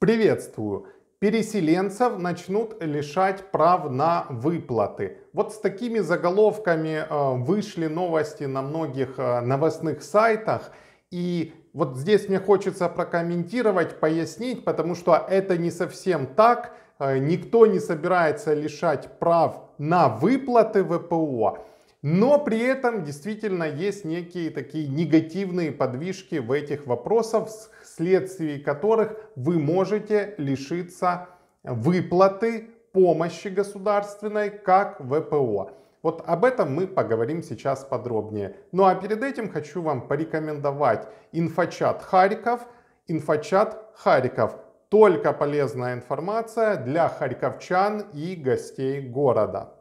Приветствую! Переселенцев начнут лишать прав на выплаты. Вот с такими заголовками э, вышли новости на многих э, новостных сайтах. И вот здесь мне хочется прокомментировать, пояснить, потому что это не совсем так. Э, никто не собирается лишать прав на выплаты ВПО. Но при этом действительно есть некие такие негативные подвижки в этих вопросах, вследствие которых вы можете лишиться выплаты помощи государственной как ВПО. Вот об этом мы поговорим сейчас подробнее. Ну а перед этим хочу вам порекомендовать инфочат Харьков, инфочат Харьков. Только полезная информация для харьковчан и гостей города.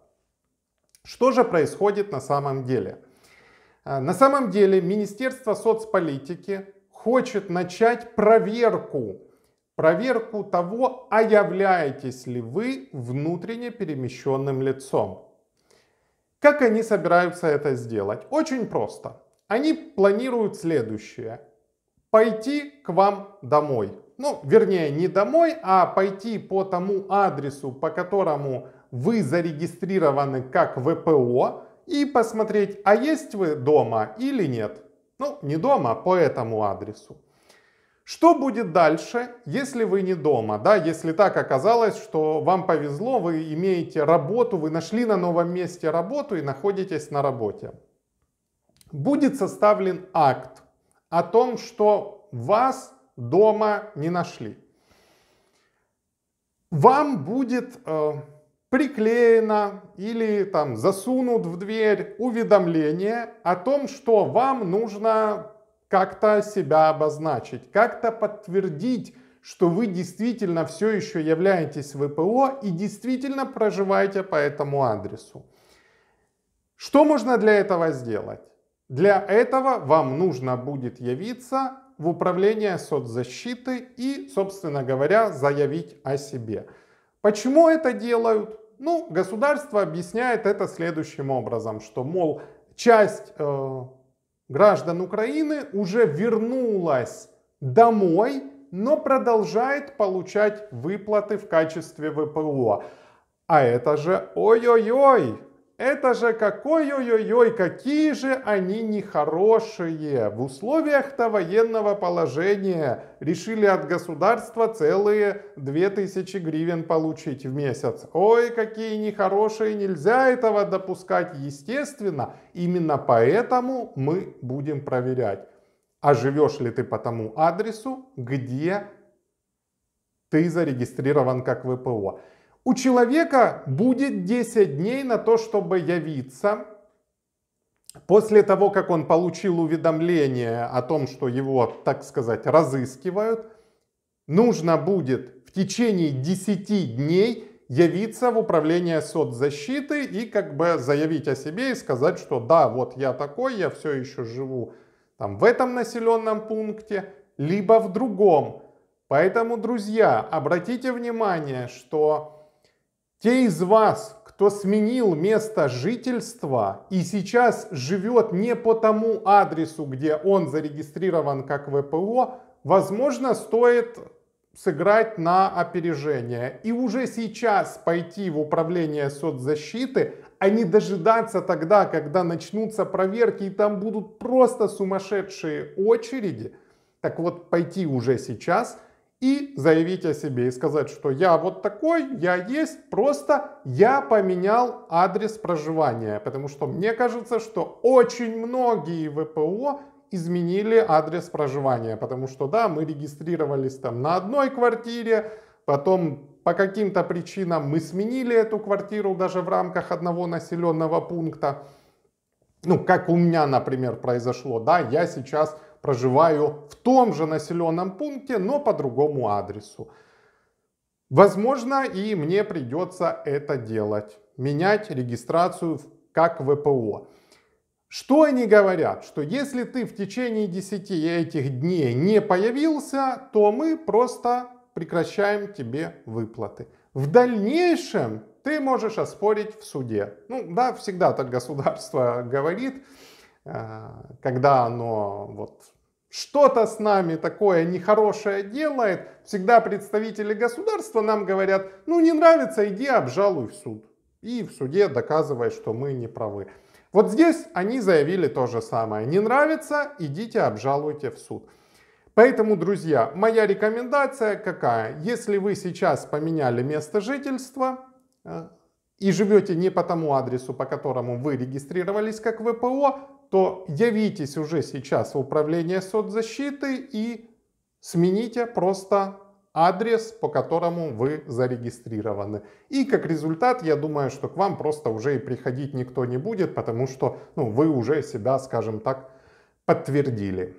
Что же происходит на самом деле? А, на самом деле Министерство соцполитики хочет начать проверку, проверку того, а являетесь ли вы внутренне перемещенным лицом. Как они собираются это сделать? Очень просто. Они планируют следующее. Пойти к вам домой. Ну, вернее, не домой, а пойти по тому адресу, по которому вы зарегистрированы как ВПО и посмотреть, а есть вы дома или нет. Ну, не дома, а по этому адресу. Что будет дальше, если вы не дома, да, если так оказалось, что вам повезло, вы имеете работу, вы нашли на новом месте работу и находитесь на работе? Будет составлен акт о том, что вас дома не нашли. Вам будет э, приклеено или там засунут в дверь уведомление о том, что вам нужно как-то себя обозначить, как-то подтвердить, что вы действительно все еще являетесь ВПО и действительно проживаете по этому адресу. Что можно для этого сделать? Для этого вам нужно будет явиться в управление соцзащиты и, собственно говоря, заявить о себе. Почему это делают? Ну, государство объясняет это следующим образом, что, мол, часть э, граждан Украины уже вернулась домой, но продолжает получать выплаты в качестве ВПО. А это же ой-ой-ой, это же какой ой-ой-ой, какие же они нехорошие. В условиях-то военного положения решили от государства целые 2000 гривен получить в месяц. Ой, какие нехорошие, нельзя этого допускать, естественно. Именно поэтому мы будем проверять, а живешь ли ты по тому адресу, где ты зарегистрирован как ВПО. У человека будет 10 дней на то, чтобы явиться. После того, как он получил уведомление о том, что его, так сказать, разыскивают, нужно будет в течение 10 дней явиться в управление соцзащиты и как бы заявить о себе и сказать, что да, вот я такой, я все еще живу там в этом населенном пункте, либо в другом. Поэтому, друзья, обратите внимание, что те из вас, кто сменил место жительства и сейчас живет не по тому адресу, где он зарегистрирован как ВПО, возможно, стоит сыграть на опережение и уже сейчас пойти в управление соцзащиты, а не дожидаться тогда, когда начнутся проверки и там будут просто сумасшедшие очереди. Так вот, пойти уже сейчас – и заявить о себе и сказать, что я вот такой, я есть, просто я поменял адрес проживания, потому что мне кажется, что очень многие ВПО изменили адрес проживания, потому что да, мы регистрировались там на одной квартире, потом по каким-то причинам мы сменили эту квартиру даже в рамках одного населенного пункта. Ну, как у меня, например, произошло, да, я сейчас проживаю в том же населенном пункте, но по другому адресу. Возможно, и мне придется это делать, менять регистрацию как ВПО. Что они говорят? Что если ты в течение 10 этих дней не появился, то мы просто прекращаем тебе выплаты. В дальнейшем ты можешь оспорить в суде. Ну да, всегда так государство говорит, э, когда оно вот что-то с нами такое нехорошее делает, всегда представители государства нам говорят, ну не нравится, иди обжалуй в суд. И в суде доказывает, что мы не правы. Вот здесь они заявили то же самое. Не нравится, идите обжалуйте в суд. Поэтому, друзья, моя рекомендация какая? Если вы сейчас поменяли место жительства, э, и живете не по тому адресу, по которому вы регистрировались как ВПО, то явитесь уже сейчас в управление соцзащиты и смените просто адрес, по которому вы зарегистрированы. И как результат, я думаю, что к вам просто уже и приходить никто не будет, потому что ну, вы уже себя, скажем так, подтвердили.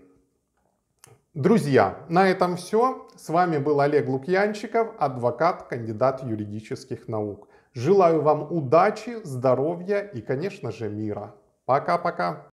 Друзья, на этом все. С вами был Олег Лукьянчиков, адвокат, кандидат юридических наук. Желаю вам удачи, здоровья и, конечно же, мира. Пока-пока.